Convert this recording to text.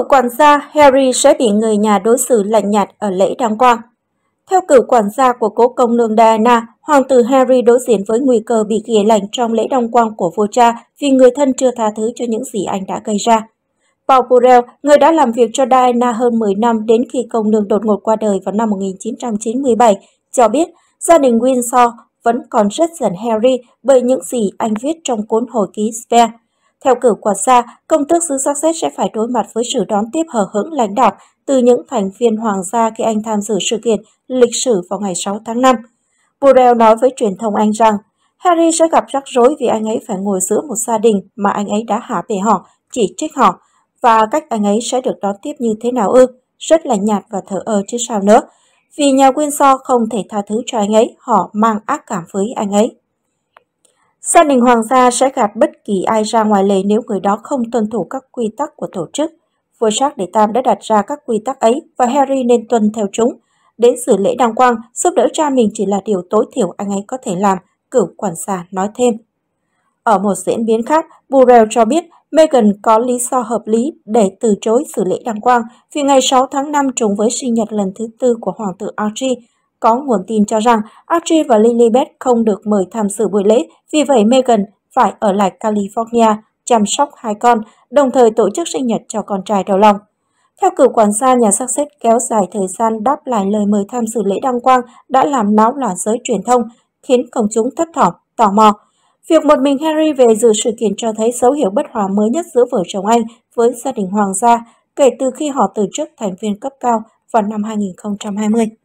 Cựu quản gia Harry sẽ bị người nhà đối xử lạnh nhạt ở lễ đăng quang. Theo cựu quản gia của cố công nương Diana, hoàng tử Harry đối diện với nguy cơ bị ghìa lạnh trong lễ đăng quang của vua cha vì người thân chưa tha thứ cho những gì anh đã gây ra. Paul Burrell, người đã làm việc cho Diana hơn 10 năm đến khi công nương đột ngột qua đời vào năm 1997, cho biết gia đình Windsor vẫn còn rất giận Harry bởi những gì anh viết trong cuốn hồi ký Spare. Theo cử quản gia, công tước xứ Sussex sẽ phải đối mặt với sự đón tiếp hờ hững lãnh đạo từ những thành viên hoàng gia khi anh tham dự sự kiện lịch sử vào ngày 6 tháng 5. Burrell nói với truyền thông Anh rằng Harry sẽ gặp rắc rối vì anh ấy phải ngồi giữa một gia đình mà anh ấy đã hạ bệ họ, chỉ trích họ, và cách anh ấy sẽ được đón tiếp như thế nào ư? Rất là nhạt và thờ ơ chứ sao nữa. Vì nhà Windsor không thể tha thứ cho anh ấy, họ mang ác cảm với anh ấy. Gia đình hoàng gia sẽ gạt bất kỳ ai ra ngoài lề nếu người đó không tuân thủ các quy tắc của tổ chức. Vua Charles đệ Tam đã đặt ra các quy tắc ấy và Harry nên tuân theo chúng. Đến dự lễ đăng quang, giúp đỡ cha mình chỉ là điều tối thiểu anh ấy có thể làm, cửu quản gia nói thêm. Ở một diễn biến khác, Burrell cho biết Meghan có lý do hợp lý để từ chối xử lễ đăng quang vì ngày 6 tháng 5 trùng với sinh nhật lần thứ tư của Hoàng tử Archie. Có nguồn tin cho rằng Archie và Lilibet không được mời tham dự buổi lễ, vì vậy Meghan phải ở lại California chăm sóc hai con, đồng thời tổ chức sinh nhật cho con trai đầu lòng. Theo cử quản gia, nhà xác xếp kéo dài thời gian đáp lại lời mời tham dự lễ đăng quang đã làm náo loạn giới truyền thông, khiến công chúng thất thỏm, tò mò. Việc một mình Harry về dự sự kiện cho thấy dấu hiệu bất hòa mới nhất giữa vợ chồng anh với gia đình hoàng gia kể từ khi họ từ chức thành viên cấp cao vào năm 2020.